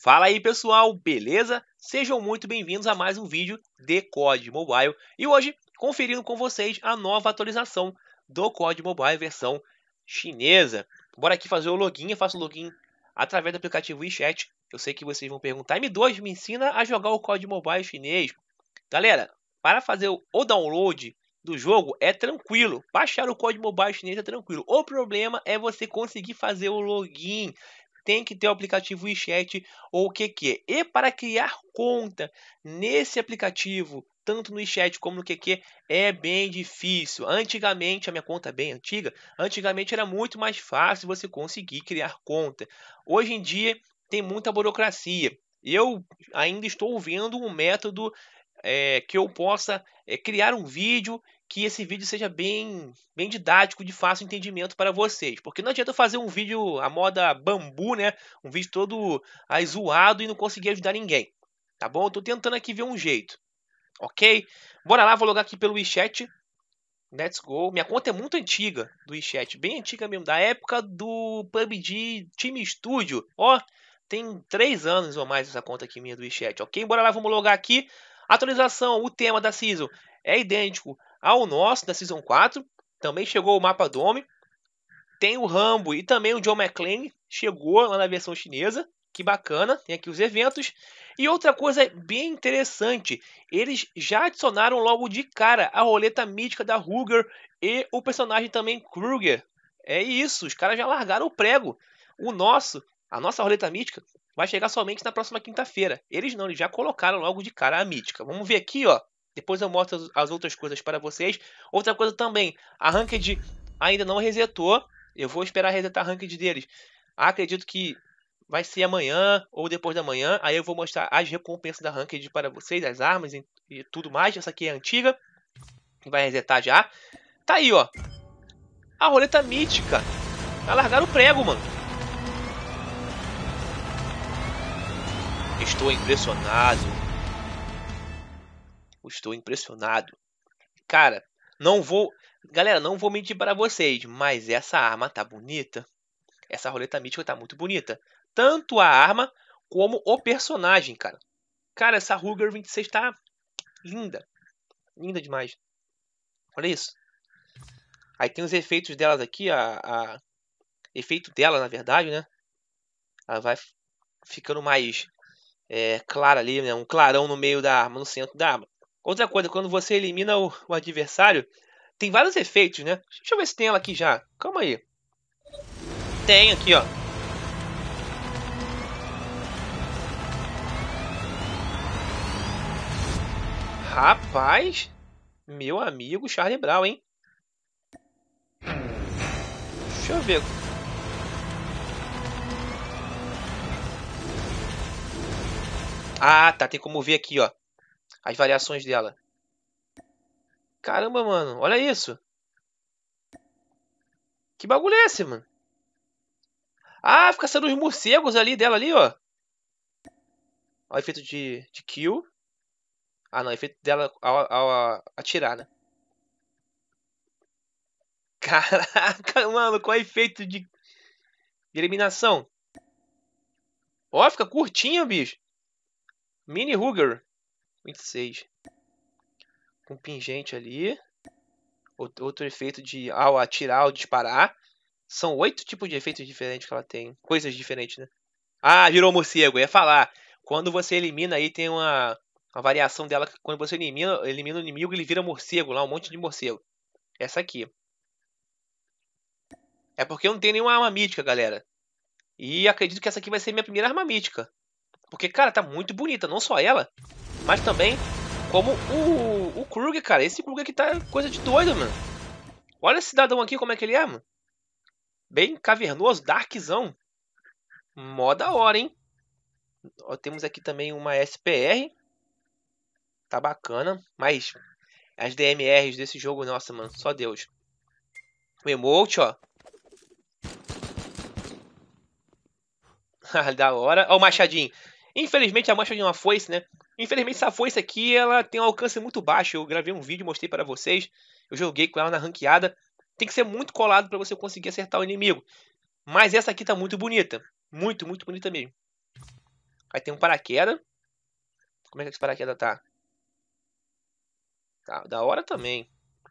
Fala aí pessoal, beleza? Sejam muito bem-vindos a mais um vídeo de Code Mobile e hoje conferindo com vocês a nova atualização do Code Mobile versão chinesa. Bora aqui fazer o login, eu faço o login através do aplicativo WeChat. Eu sei que vocês vão perguntar, M2 me ensina a jogar o Code Mobile chinês. Galera, para fazer o download do jogo é tranquilo. Baixar o código mobile chinês é tranquilo. O problema é você conseguir fazer o login tem que ter o aplicativo WeChat ou o QQ. É. E para criar conta nesse aplicativo, tanto no WeChat como no QQ, é, é bem difícil. Antigamente, a minha conta é bem antiga, antigamente era muito mais fácil você conseguir criar conta. Hoje em dia tem muita burocracia. Eu ainda estou vendo um método é, que eu possa é, criar um vídeo que esse vídeo seja bem, bem didático, de fácil entendimento para vocês. Porque não adianta fazer um vídeo à moda bambu, né? Um vídeo todo aí zoado e não conseguir ajudar ninguém. Tá bom? Eu tô tentando aqui ver um jeito. Ok? Bora lá, vou logar aqui pelo WeChat. Let's go. Minha conta é muito antiga do WeChat, bem antiga mesmo, da época do PUBG Team Studio. Ó, tem três anos ou mais essa conta aqui minha do WeChat, ok? Bora lá, vamos logar aqui. Atualização, o tema da Season é idêntico ao nosso da Season 4. Também chegou o mapa Dome. Tem o Rambo e também o John McClane. Chegou lá na versão chinesa. Que bacana, tem aqui os eventos. E outra coisa bem interessante, eles já adicionaram logo de cara a roleta mítica da Ruger e o personagem também Kruger. É isso, os caras já largaram o prego. O nosso, a nossa roleta mítica, vai chegar somente na próxima quinta-feira. Eles não, eles já colocaram logo de cara a mítica. Vamos ver aqui, ó. Depois eu mostro as outras coisas para vocês. Outra coisa também, a Ranked ainda não resetou. Eu vou esperar resetar a Ranked deles. Acredito que vai ser amanhã ou depois da manhã. Aí eu vou mostrar as recompensas da Ranked para vocês, as armas e, tudo mais. Essa aqui é antiga, vai resetar já. Tá aí, ó. A roleta mítica. Tá largaram o prego, mano. estou impressionado. Estou impressionado. Cara, não vou. Galera, não vou mentir para vocês, mas essa arma tá bonita. Essa roleta mítica tá muito bonita. Tanto a arma como o personagem, cara. Cara, essa Ruger 26 tá linda. Linda demais. Olha isso. Aí tem os efeitos delas aqui, a, a... efeito dela, na verdade, né? Ela vai ficando mais é, clara ali, né? um clarão no meio da arma, no centro da arma. Outra coisa, quando você elimina o, o adversário, tem vários efeitos, né? Deixa eu ver se tem ela aqui já. Calma aí. Tem aqui, ó. Rapaz, meu amigo Charlie Brown, hein? Deixa eu ver. Ah, tá. Tem como ver aqui, ó. As variações dela. Caramba, mano. Olha isso. Que bagulho é esse, mano? Ah, fica sendo os morcegos ali dela ali, ó. Ó, o efeito de, de kill. Ah, não. Efeito dela ao, ao atirar, né? Caraca, mano. Qual é o efeito de... de eliminação? Ó, fica curtinho, bicho. Mini Ruger 26. Com pingente ali. Outro, efeito de ao atirar ou disparar. São oito tipos de efeitos diferentes que ela tem. Coisas diferentes, né? Ah, virou morcego. Eu ia falar. Quando você elimina aí, tem uma, uma variação dela. Que quando você elimina, elimina o inimigo, ele vira morcego lá. Um monte de morcego. Essa aqui. É porque eu não tenho nenhuma arma mítica, galera. E acredito que essa aqui vai ser minha primeira arma mítica. Porque, cara, tá muito bonita. Não só ela, mas também como o, o Krug, cara. Esse Krug aqui tá coisa de doido, mano. Olha esse cidadão aqui, como é que ele é, mano. Bem cavernoso, darkzão. Mó da hora, hein? Ó, temos aqui também uma SPR. Tá bacana. Mas as DMRs desse jogo, nossa, mano, só Deus. O emote, ó. da hora. Ó o machadinho. Infelizmente a mancha de uma foice, né? Infelizmente essa foice aqui, ela tem um alcance muito baixo. Eu gravei um vídeo, mostrei para vocês. Eu joguei com ela na ranqueada. Tem que ser muito colado para você conseguir acertar o inimigo. Mas essa aqui tá muito bonita. Muito, muito bonita mesmo. Aí tem um paraquedas. Como é que esse paraquedas tá? Tá, da hora também.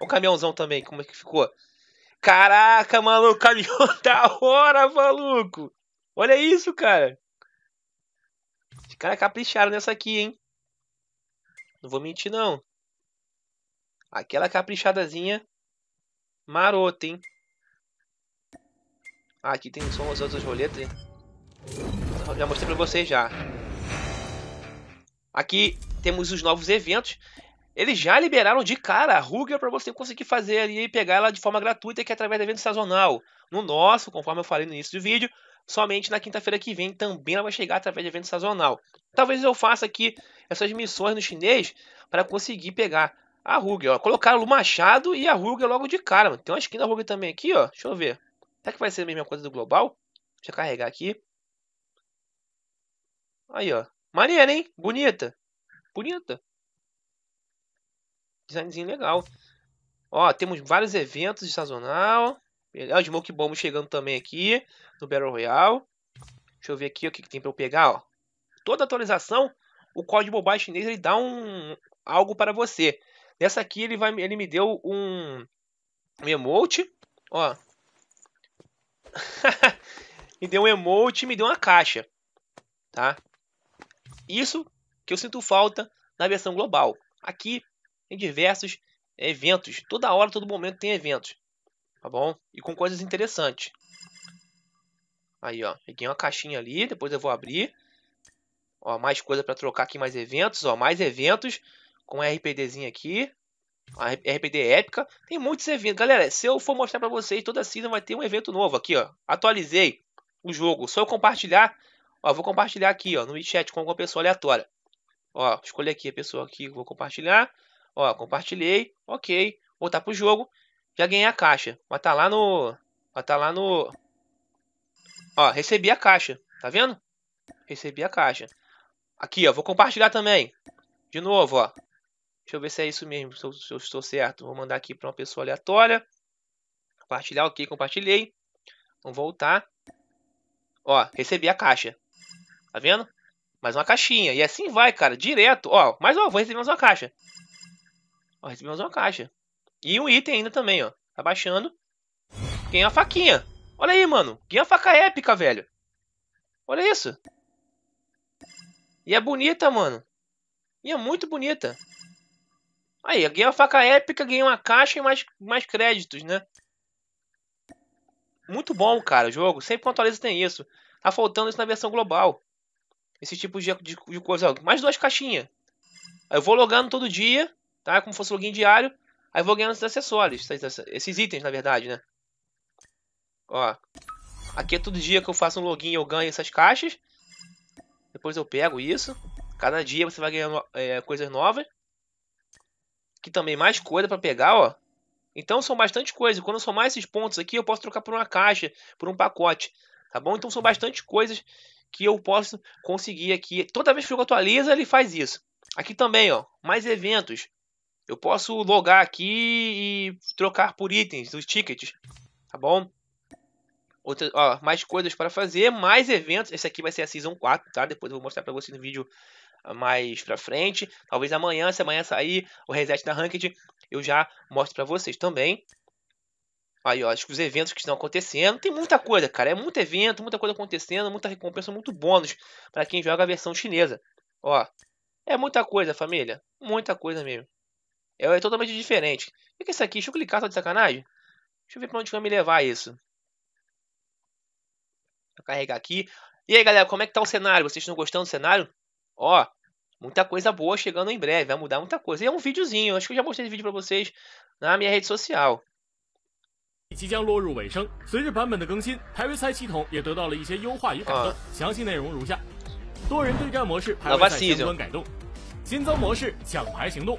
o caminhãozão também, como é que ficou. Caraca, maluco, caminhão da hora, maluco. Olha isso, cara. Os caras é capricharam nessa aqui, hein? Não vou mentir, não. Aquela caprichadazinha marota, hein? Ah, aqui tem só as outras roletas, hein? Já mostrei pra vocês já. Aqui temos os novos eventos. Eles já liberaram de cara a Ruger para você conseguir fazer ali e pegar ela de forma gratuita, que é através do evento sazonal. No nosso, conforme eu falei no início do vídeo, somente na quinta-feira que vem. Também ela vai chegar através de evento sazonal. Talvez eu faça aqui essas missões no chinês para conseguir pegar a Ruger. Ó. Colocaram o Machado e a Ruger logo de cara. Mano. Tem uma skin da Ruger também aqui, ó. Deixa eu ver. Será que vai ser a mesma coisa do Global? Deixa eu carregar aqui. Aí, ó. Maneira, hein? Bonita. Bonita. Designzinho legal. Ó, temos vários eventos de sazonal. Pegar o Smoke Bomb chegando também aqui no Battle Royale. Deixa eu ver aqui o que, que tem para eu pegar, ó. Toda atualização, o código mobile chinês ele dá um algo para você. Nessa aqui ele vai ele me deu um, um emote, ó. me deu um emote, me deu uma caixa, tá? Isso que eu sinto falta na versão global. Aqui em diversos eventos, toda hora, todo momento tem eventos tá bom? E com coisas interessantes. Aí, ó, peguei uma caixinha ali, depois eu vou abrir. Ó, mais coisa para trocar aqui, mais eventos, ó, mais eventos com RPDzinho aqui. A RPD épica. Tem muitos eventos. Galera, se eu for mostrar para vocês, toda season vai ter um evento novo aqui, ó. Atualizei o jogo. Só eu compartilhar. Ó, vou compartilhar aqui, ó, no chat com alguma pessoa aleatória. Ó, escolhi aqui a pessoa aqui que vou compartilhar. Ó, compartilhei. OK. Voltar pro jogo. Já ganhei a caixa. Mas tá lá no... tá lá no... Ó, recebi a caixa. Tá vendo? Recebi a caixa. Aqui, ó. Vou compartilhar também. De novo, ó. Deixa eu ver se é isso mesmo, se eu, se eu estou certo. Vou mandar aqui para uma pessoa aleatória. Compartilhar, ok, compartilhei. Vamos voltar. Ó, recebi a caixa. Tá vendo? Mais uma caixinha. E assim vai, cara, direto. Ó, mais uma, vou receber mais uma caixa. Ó, recebi mais uma caixa. E um item ainda também, ó. Tá baixando. Tem a faquinha. Olha aí, mano. Ganhei a faca épica, velho. Olha isso. E é bonita, mano. E é muito bonita. Aí, ganhei uma faca épica, ganhei uma caixa e mais, mais créditos, né? Muito bom, cara, o jogo. Sempre que atualiza tem isso. Tá faltando isso na versão global. Esse tipo de, de, de coisa. Mais duas caixinhas. Eu vou logando todo dia, tá? Como fosse login diário. Aí vou ganhando tá? esses acessórios, esses itens, na verdade, né? Ó. Aqui é todo dia que eu faço um login eu ganho essas caixas. Depois eu pego isso. Cada dia você vai ganhando é, coisas novas. Aqui também mais coisa para pegar, ó. Então são bastante coisas. Quando somar esses pontos aqui, eu posso trocar por uma caixa, por um pacote. Tá bom? Então são bastante coisas que eu posso conseguir aqui. Toda vez que o jogo atualiza, ele faz isso. Aqui também, ó. Mais eventos. Eu posso logar aqui e trocar por itens, os tickets, tá bom? Outra, ó, mais coisas para fazer, mais eventos. Esse aqui vai ser a Season 4, tá? Depois eu vou mostrar para vocês no vídeo ah, mais pra frente. Talvez amanhã, se amanhã sair o reset da Ranked, eu já mostro para vocês também. Aí, ó, acho que os eventos que estão acontecendo. Tem muita coisa, cara. É muito evento, muita coisa acontecendo, muita recompensa, muito bônus para quem joga a versão chinesa. Ó, é muita coisa, família. Muita coisa mesmo. É, é, totalmente diferente. O que é isso aqui? Deixa eu clicar só tá de sacanagem. Deixa eu ver pra onde vai me levar isso. Vou carregar aqui. E aí, galera, como é que tá o cenário? Vocês estão gostando do cenário? Ó, muita coisa boa chegando em breve. Vai mudar muita coisa. E é um videozinho. Acho que eu já mostrei esse vídeo pra vocês na minha rede social. 即将落入尾声，随着版本的更新，排位赛系统也得到了一些优化与改动。详细内容如下：多人对战模式排位赛相关改动，新增模式抢排行动。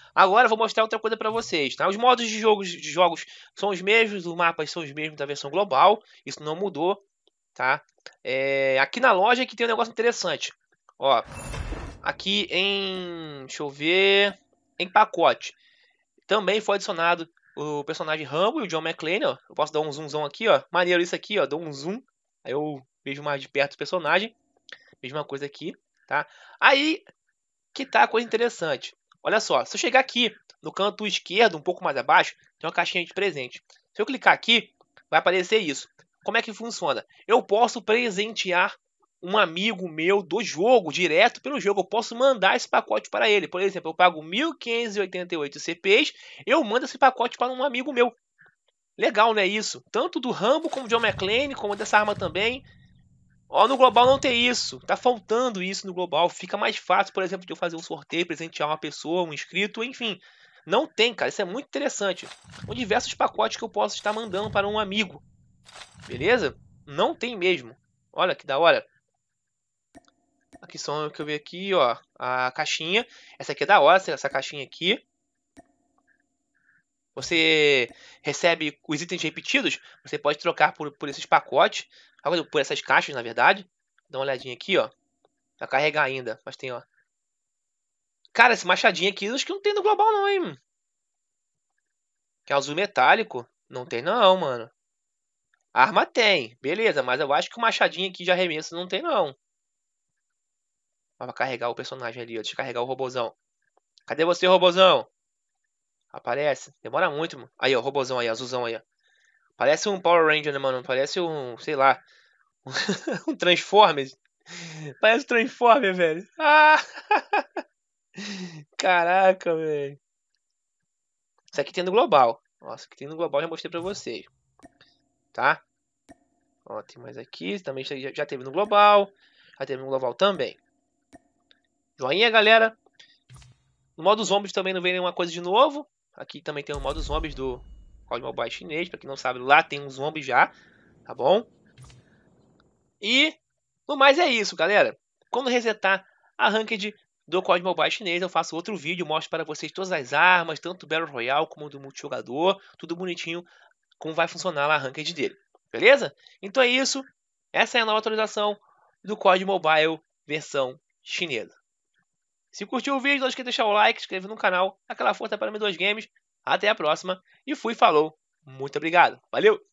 Agora vou mostrar outra coisa para vocês. Tá? Os modos de jogos, de jogos são os mesmos, os mapas são os mesmos da versão global. Isso não mudou. Tá? É, aqui na loja é que tem um negócio interessante. Ó, aqui em... Deixa eu ver... Em pacote. Também foi adicionado o personagem Rambo e o John McClane. Ó. Eu posso dar um zoomzão aqui. ó. Maneiro isso aqui. ó. Dou um zoom. Aí eu vejo mais de perto o personagem. Mesma coisa aqui. Tá? Aí que tá a coisa interessante. Olha só, se eu chegar aqui no canto esquerdo, um pouco mais abaixo, tem uma caixinha de presente. Se eu clicar aqui, vai aparecer isso. Como é que funciona? Eu posso presentear um amigo meu do jogo, direto pelo jogo. Eu posso mandar esse pacote para ele. Por exemplo, eu pago 1.588 CPs, eu mando esse pacote para um amigo meu. Legal, né? Isso. Tanto do Rambo, como do John McClane, como dessa arma também. Ó, no global não tem isso. Tá faltando isso no global. Fica mais fácil, por exemplo, de eu fazer um sorteio, presentear uma pessoa, um inscrito, enfim. Não tem, cara. Isso é muito interessante. São diversos pacotes que eu posso estar mandando para um amigo. Beleza? Não tem mesmo. Olha que da hora. Aqui são o que eu vi aqui, ó. A caixinha. Essa aqui é da hora, essa caixinha aqui. Você recebe os itens repetidos, você pode trocar por, por esses pacotes agora por essas caixas, na verdade. Dá uma olhadinha aqui, ó. Pra carregar ainda, mas tem, ó. Cara, esse machadinho aqui, acho que não tem no global não, hein. Que é azul metálico. Não tem não, mano. Arma tem, beleza, mas eu acho que o machadinho aqui de arremesso não tem não. Vai carregar o personagem ali, ó. Descarregar o robozão. Cadê você, robozão? Aparece. Demora muito, mano. Aí, ó, robozão aí, azulzão aí, ó. Parece um Power Ranger, né, mano? Parece um, sei lá, um Transformers. Parece um Transformers, velho. Ah! Caraca, velho. Isso aqui tem no global. Nossa, aqui tem no global, já mostrei pra vocês. Tá? Ó, tem mais aqui. Também já teve no global. Já teve no global também. Joinha, galera. No modo zombies também não vem nenhuma coisa de novo. Aqui também tem o modo zombies do, Código Mobile chinês, para quem não sabe, lá tem um zombie já, tá bom? E no mais é isso, galera. Quando resetar a ranked do Código Mobile chinês, eu faço outro vídeo, mostro para vocês todas as armas, tanto do Battle Royale como do multijogador, tudo bonitinho, como vai funcionar a ranked dele. Beleza? Então é isso. Essa é a nova atualização do Código Mobile versão chinesa. Se curtiu o vídeo, não esqueça de deixar o like, inscreva no canal, aquela força para M2 Games. Até a próxima e fui, falou, muito obrigado, valeu!